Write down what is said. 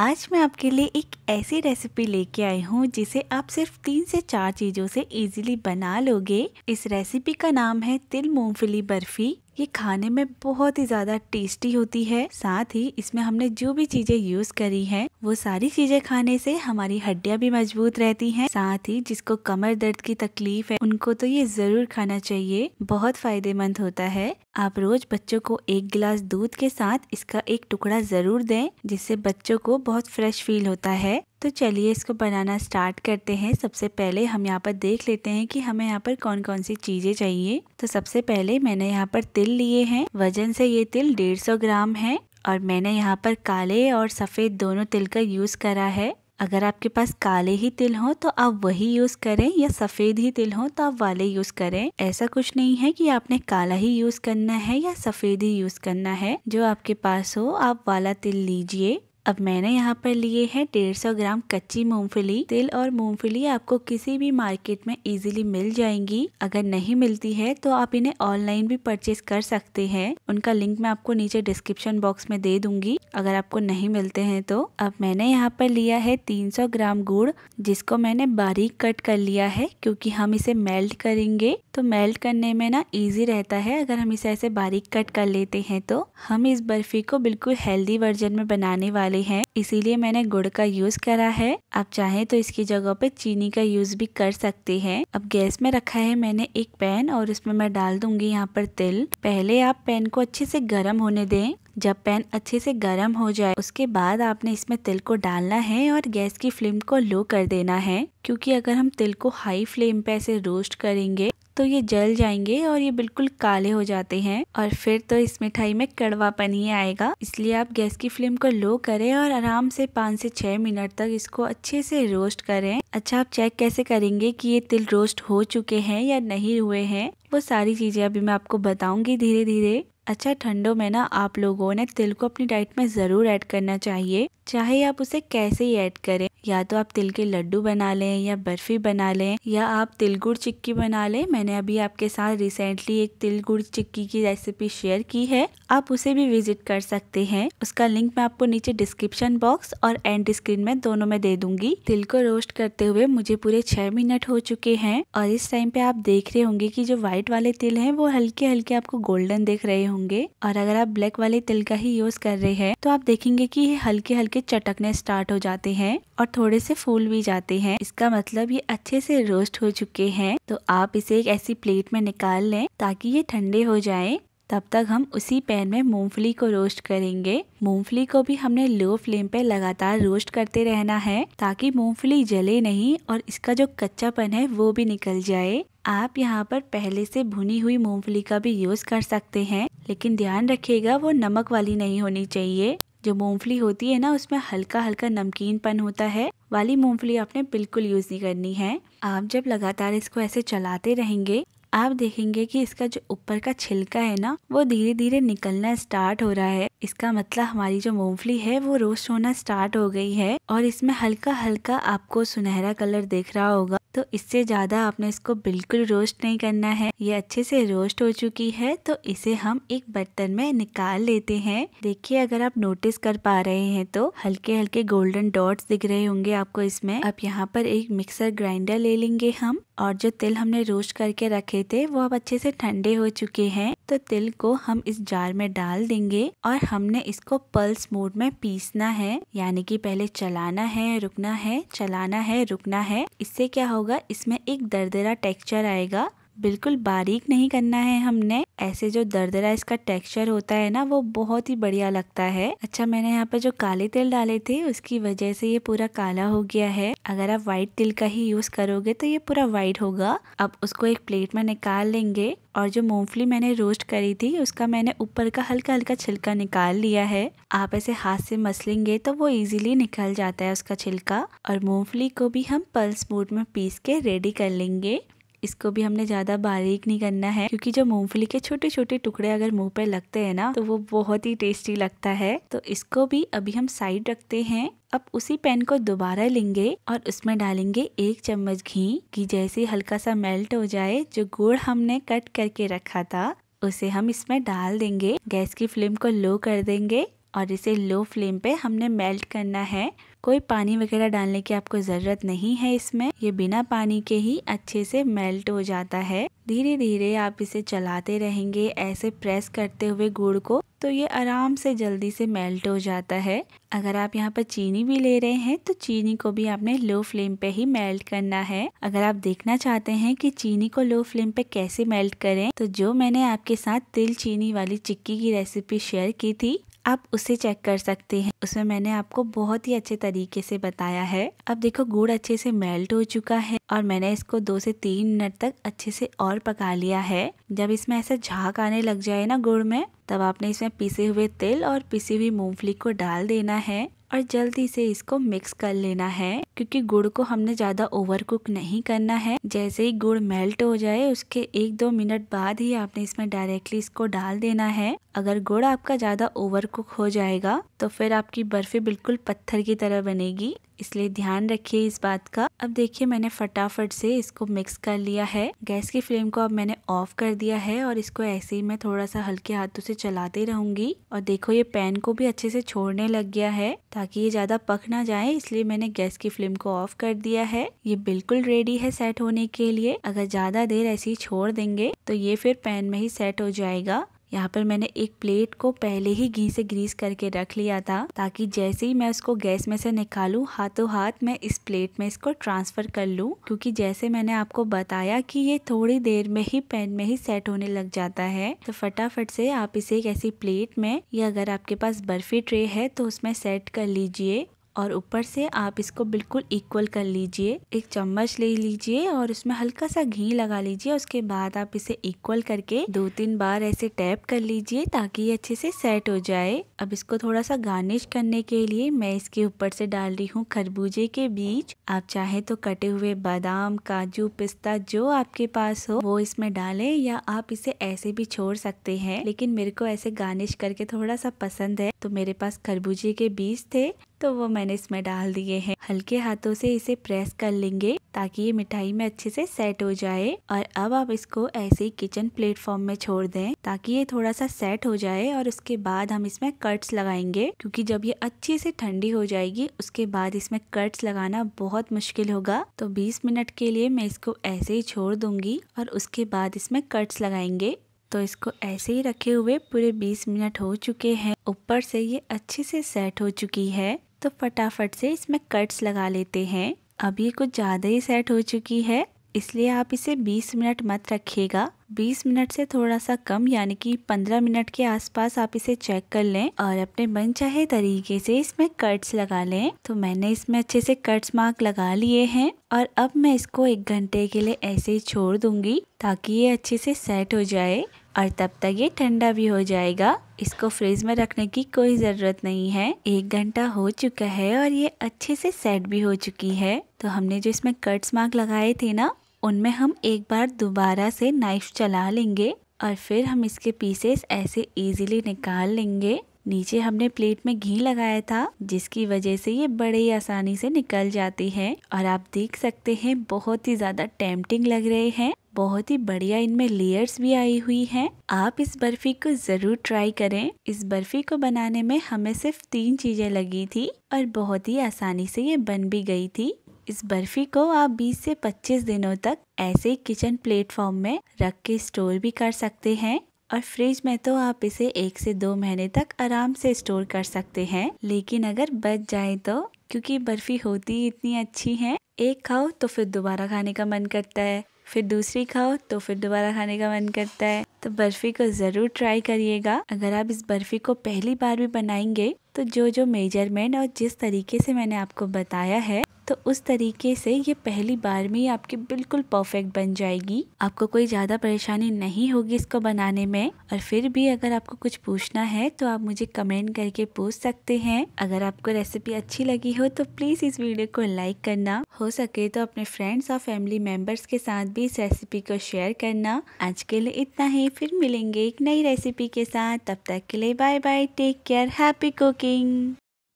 आज मैं आपके लिए एक ऐसी रेसिपी लेके आई हूँ जिसे आप सिर्फ तीन से चार चीज़ों से इजीली बना लोगे इस रेसिपी का नाम है तिल मूंगफली बर्फी ये खाने में बहुत ही ज़्यादा टेस्टी होती है साथ ही इसमें हमने जो भी चीज़ें यूज़ करी हैं वो सारी चीज़ें खाने से हमारी हड्डियाँ भी मजबूत रहती हैं साथ ही जिसको कमर दर्द की तकलीफ है उनको तो ये ज़रूर खाना चाहिए बहुत फ़ायदेमंद होता है आप रोज बच्चों को एक गिलास दूध के साथ इसका एक टुकड़ा ज़रूर दें जिससे बच्चों को बहुत फ्रेश फील होता है तो चलिए इसको बनाना स्टार्ट करते हैं सबसे पहले हम यहाँ पर देख लेते हैं कि हमें यहाँ पर कौन कौन सी चीज़ें चाहिए तो सबसे पहले मैंने यहाँ पर तिल लिए हैं वजन से ये तिल डेढ़ सौ ग्राम है और मैंने यहाँ पर काले और सफ़ेद दोनों तिल का यूज़ करा है अगर आपके पास काले ही तिल हो तो आप वही यूज़ करें या सफ़ेद ही तिल हो तो आप वाले यूज़ करें ऐसा कुछ नहीं है कि आपने काला ही यूज़ करना है या सफ़ेद ही यूज़ करना है जो आपके पास हो आप वाला तिल लीजिए अब मैंने यहाँ पर लिए हैं सौ ग्राम कच्ची मूंगफली तिल और मूंगफली आपको किसी भी मार्केट में इजीली मिल जाएंगी अगर नहीं मिलती है तो आप इन्हें ऑनलाइन भी परचेज कर सकते हैं उनका लिंक मैं आपको नीचे डिस्क्रिप्शन बॉक्स में दे दूंगी अगर आपको नहीं मिलते हैं तो अब मैंने यहाँ पर लिया है तीन ग्राम गुड़ जिसको मैंने बारीक कट कर लिया है क्यूँकी हम इसे मेल्ट करेंगे तो मेल्ट करने में ना इजी रहता है अगर हम इसे ऐसे बारीक कट कर लेते हैं तो हम इस बर्फ़ी को बिल्कुल हेल्दी वर्जन में बनाने वाले हैं इसीलिए मैंने गुड़ का यूज़ करा है आप चाहें तो इसकी जगह पे चीनी का यूज़ भी कर सकते हैं अब गैस में रखा है मैंने एक पैन और उसमें मैं डाल दूंगी यहाँ पर तिल पहले आप पैन को अच्छे से गर्म होने दें जब पैन अच्छे से गर्म हो जाए उसके बाद आपने इसमें तिल को डालना है और गैस की फ्लेम को लो कर देना है क्योंकि अगर हम तिल को हाई फ्लेम पे ऐसे रोस्ट करेंगे तो ये जल जाएंगे और ये बिल्कुल काले हो जाते हैं और फिर तो इस मिठाई में कड़वापन ही आएगा इसलिए आप गैस की फ्लेम को लो करें और आराम से पाँच से छह मिनट तक इसको अच्छे से रोस्ट करें अच्छा आप चेक कैसे करेंगे कि ये तिल रोस्ट हो चुके हैं या नहीं हुए हैं वो सारी चीज़ें अभी मैं आपको बताऊंगी धीरे धीरे अच्छा ठंडों में ना आप लोगों ने तिल को अपनी डाइट में ज़रूर ऐड करना चाहिए चाहे आप उसे कैसे ही ऐड करें या तो आप तिल के लड्डू बना लें या बर्फ़ी बना लें या आप तिल गुड़ चिक्की बना लें मैंने अभी आपके साथ रिसेंटली एक तिल गुड़ चिक्की की रेसिपी शेयर की है आप उसे भी विजिट कर सकते हैं उसका लिंक मैं आपको नीचे डिस्क्रिप्शन बॉक्स और एंड स्क्रीन में दोनों में दे दूंगी तिल को रोस्ट करते हुए मुझे पूरे छह मिनट हो चुके हैं और इस टाइम पे आप देख रहे होंगे की जो वाइट वाइट वाले तिल हैं वो हल्के हल्के आपको गोल्डन दिख रहे होंगे और अगर आप ब्लैक वाले तिल का ही यूज कर रहे हैं तो आप देखेंगे कि ये हल्के हल्के चटकने स्टार्ट हो जाते हैं और थोड़े से फूल भी जाते हैं इसका मतलब ये अच्छे से रोस्ट हो चुके हैं तो आप इसे एक ऐसी प्लेट में निकाल लें ताकि ये ठंडे हो जाए तब तक हम उसी पैन में मूंगफली को रोस्ट करेंगे मूंगफली को भी हमने लो फ्लेम पे लगातार रोस्ट करते रहना है ताकि मूंगफली जले नहीं और इसका जो कच्चापन है वो भी निकल जाए आप यहाँ पर पहले से भुनी हुई मूंगफली का भी यूज़ कर सकते हैं लेकिन ध्यान रखिएगा वो नमक वाली नहीं होनी चाहिए जो मूंगफली होती है ना उसमें हल्का हल्का नमकीनपन होता है वाली मूंगफली आपने बिल्कुल यूज़ नहीं करनी है आप जब लगातार इसको ऐसे चलाते रहेंगे आप देखेंगे कि इसका जो ऊपर का छिलका है ना वो धीरे धीरे निकलना स्टार्ट हो रहा है इसका मतलब हमारी जो मूंगफली है वो रोस्ट होना स्टार्ट हो गई है और इसमें हल्का हल्का आपको सुनहरा कलर देख रहा होगा तो इससे ज़्यादा आपने इसको बिल्कुल रोस्ट नहीं करना है ये अच्छे से रोस्ट हो चुकी है तो इसे हम एक बर्तन में निकाल लेते हैं देखिए अगर आप नोटिस कर पा रहे हैं तो हल्के हल्के गोल्डन डॉट्स दिख रहे होंगे आपको इसमें अब यहाँ पर एक मिक्सर ग्राइंडर ले लेंगे हम और जो तिल हमने रोस्ट करके रखे थे वो अब अच्छे से ठंडे हो चुके हैं तो तिल को हम इस जार में डाल देंगे और हमने इसको पल्स मोड में पीसना है यानी कि पहले चलाना है रुकना है चलाना है रुकना है इससे क्या होगा इसमें एक दरदरा टेक्सचर आएगा बिल्कुल बारीक नहीं करना है हमने ऐसे जो दरदरा इसका टेक्सचर होता है ना वो बहुत ही बढ़िया लगता है अच्छा मैंने यहाँ पे जो काले तेल डाले थे उसकी वजह से ये पूरा काला हो गया है अगर आप व्हाइट तिल का ही यूज करोगे तो ये पूरा व्हाइट होगा अब उसको एक प्लेट में निकाल लेंगे और जो मूंगफली मैंने रोस्ट करी थी उसका मैंने ऊपर का हल्का हल्का छिलका निकाल लिया है आप ऐसे हाथ से मसलेंगे तो वो इजीली निकल जाता है उसका छिलका और मूंगफली को भी हम पल्स मोड में पीस के रेडी कर लेंगे इसको भी हमने ज़्यादा बारीक नहीं करना है क्योंकि जो मूंगफली के छोटे छोटे टुकड़े अगर मुंह पे लगते हैं ना तो वो बहुत ही टेस्टी लगता है तो इसको भी अभी हम साइड रखते हैं अब उसी पैन को दोबारा लेंगे और उसमें डालेंगे एक चम्मच घी की जैसे हल्का सा मेल्ट हो जाए जो गुड़ हमने कट करके रखा था उसे हम इसमें डाल देंगे गैस की फ्लेम को लो कर देंगे और इसे लो फ्लेम पे हमने मेल्ट करना है कोई पानी वगैरह डालने की आपको ज़रूरत नहीं है इसमें ये बिना पानी के ही अच्छे से मेल्ट हो जाता है धीरे धीरे आप इसे चलाते रहेंगे ऐसे प्रेस करते हुए गुड़ को तो ये आराम से जल्दी से मेल्ट हो जाता है अगर आप यहाँ पर चीनी भी ले रहे हैं तो चीनी को भी आपने लो फ्लेम पे ही मेल्ट करना है अगर आप देखना चाहते हैं कि चीनी को लो फ्लेम पे कैसे मेल्ट करें तो जो मैंने आपके साथ तिल चीनी वाली चिक्की की रेसिपी शेयर की थी आप उसे चेक कर सकते हैं उसमें मैंने आपको बहुत ही अच्छे तरीके से बताया है अब देखो गुड़ अच्छे से मेल्ट हो चुका है और मैंने इसको दो से तीन मिनट तक अच्छे से और पका लिया है जब इसमें ऐसे झाग आने लग जाए ना गुड़ में तब आपने इसमें पिसे हुए तेल और पिसी हुई मूंगफली को डाल देना है और जल्दी से इसको मिक्स कर लेना है क्योंकि गुड़ को हमने ज़्यादा ओवर कुक नहीं करना है जैसे ही गुड़ मेल्ट हो जाए उसके एक दो मिनट बाद ही आपने इसमें डायरेक्टली इसको डाल देना है अगर गुड़ आपका ज़्यादा ओवर कुक हो जाएगा तो फिर आपकी बर्फ़ी बिल्कुल पत्थर की तरह बनेगी इसलिए ध्यान रखिए इस बात का अब देखिए मैंने फटाफट से इसको मिक्स कर लिया है गैस की फ्लेम को अब मैंने ऑफ कर दिया है और इसको ऐसे ही मैं थोड़ा सा हल्के हाथों से चलाते रहूंगी और देखो ये पैन को भी अच्छे से छोड़ने लग गया है ताकि ये ज्यादा पक ना जाए इसलिए मैंने गैस की फ्लेम को ऑफ कर दिया है ये बिल्कुल रेडी है सेट होने के लिए अगर ज्यादा देर ऐसे ही छोड़ देंगे तो ये फिर पैन में ही सेट हो जाएगा यहाँ पर मैंने एक प्लेट को पहले ही घी से ग्रीस करके रख लिया था ताकि जैसे ही मैं उसको गैस में से निकालू हाथों हाथ मैं इस प्लेट में इसको ट्रांसफ़र कर लूँ क्योंकि जैसे मैंने आपको बताया कि ये थोड़ी देर में ही पैन में ही सेट होने लग जाता है तो फटाफट से आप इसे एक ऐसी प्लेट में या अगर आपके पास बर्फ़ी ट्रे है तो उसमें सेट कर लीजिए और ऊपर से आप इसको बिल्कुल इक्वल कर लीजिए एक चम्मच ले लीजिए और उसमें हल्का सा घी लगा लीजिए उसके बाद आप इसे इक्वल करके दो तीन बार ऐसे टैप कर लीजिए ताकि ये अच्छे से सेट हो जाए अब इसको थोड़ा सा गार्निश करने के लिए मैं इसके ऊपर से डाल रही हूँ खरबूजे के बीज आप चाहे तो कटे हुए बादाम काजू पिस्ता जो आपके पास हो वो इसमें डाले या आप इसे ऐसे भी छोड़ सकते हैं लेकिन मेरे को ऐसे गार्निश करके थोड़ा सा पसंद है तो मेरे पास खरबूजे के बीज थे तो वो मैंने इसमें डाल दिए हैं हल्के हाथों से इसे प्रेस कर लेंगे ताकि ये मिठाई में अच्छे से सेट हो जाए और अब आप इसको ऐसे ही किचन प्लेटफॉर्म में छोड़ दें ताकि ये थोड़ा सा सेट हो जाए और उसके बाद हम इसमें कट्स लगाएंगे क्योंकि जब ये अच्छे से ठंडी हो जाएगी उसके बाद इसमें कट्स लगाना बहुत मुश्किल होगा तो 20 मिनट के लिए मैं इसको ऐसे ही छोड़ दूंगी और उसके बाद इसमें कट्स लगाएंगे तो इसको ऐसे ही रखे हुए पूरे 20 मिनट हो चुके हैं ऊपर से ये अच्छे से सेट हो चुकी है तो फटाफट से इसमें कट्स लगा लेते हैं अब ये कुछ ज़्यादा ही सेट हो चुकी है इसलिए आप इसे 20 मिनट मत रखिएगा 20 मिनट से थोड़ा सा कम यानी कि 15 मिनट के आसपास आप इसे चेक कर लें और अपने मन चाहे तरीके से इसमें कट्स लगा लें तो मैंने इसमें अच्छे से कट्स मार्क लगा लिए हैं और अब मैं इसको एक घंटे के लिए ऐसे ही छोड़ दूंगी ताकि ये अच्छे से सेट हो जाए और तब तक ये ठंडा भी हो जाएगा इसको फ्रिज में रखने की कोई ज़रूरत नहीं है एक घंटा हो चुका है और ये अच्छे से सेट भी हो चुकी है तो हमने जो इसमें कट्स मार्क लगाए थे ना उनमें हम एक बार दोबारा से नाइफ चला लेंगे और फिर हम इसके पीसेस ऐसे इजीली निकाल लेंगे नीचे हमने प्लेट में घी लगाया था जिसकी वजह से ये बड़े ही आसानी से निकल जाती है और आप देख सकते हैं बहुत ही ज़्यादा टेम्पटिंग लग रहे हैं बहुत ही बढ़िया इनमें लेयर्स भी आई हुई हैं आप इस बर्फी को ज़रूर ट्राई करें इस बर्फी को बनाने में हमें सिर्फ तीन चीज़ें लगी थी और बहुत ही आसानी से ये बन भी गई थी इस बर्फी को आप 20 से 25 दिनों तक ऐसे ही किचन प्लेटफॉर्म में रख के स्टोर भी कर सकते हैं और फ्रिज में तो आप इसे एक से दो महीने तक आराम से स्टोर कर सकते हैं लेकिन अगर बच जाए तो क्योंकि बर्फी होती ही इतनी अच्छी है एक खाओ तो फिर दोबारा खाने का मन करता है फिर दूसरी खाओ तो फिर दोबारा खाने का मन करता है तो बर्फ़ी को ज़रूर ट्राई करिएगा अगर आप इस बर्फ़ी को पहली बार भी बनाएंगे तो जो जो मेजरमेंट और जिस तरीके से मैंने आपको बताया है तो उस तरीके से ये पहली बार में ही आपकी बिल्कुल परफेक्ट बन जाएगी आपको कोई ज़्यादा परेशानी नहीं होगी इसको बनाने में और फिर भी अगर आपको कुछ पूछना है तो आप मुझे कमेंट करके पूछ सकते हैं अगर आपको रेसिपी अच्छी लगी हो तो प्लीज़ इस वीडियो को लाइक करना हो सके तो अपने फ्रेंड्स और फैमिली मेम्बर्स के साथ भी इस रेसिपी को शेयर करना आज के लिए इतना ही फिर मिलेंगे एक नई रेसिपी के साथ तब तक के लिए bye bye take care happy cooking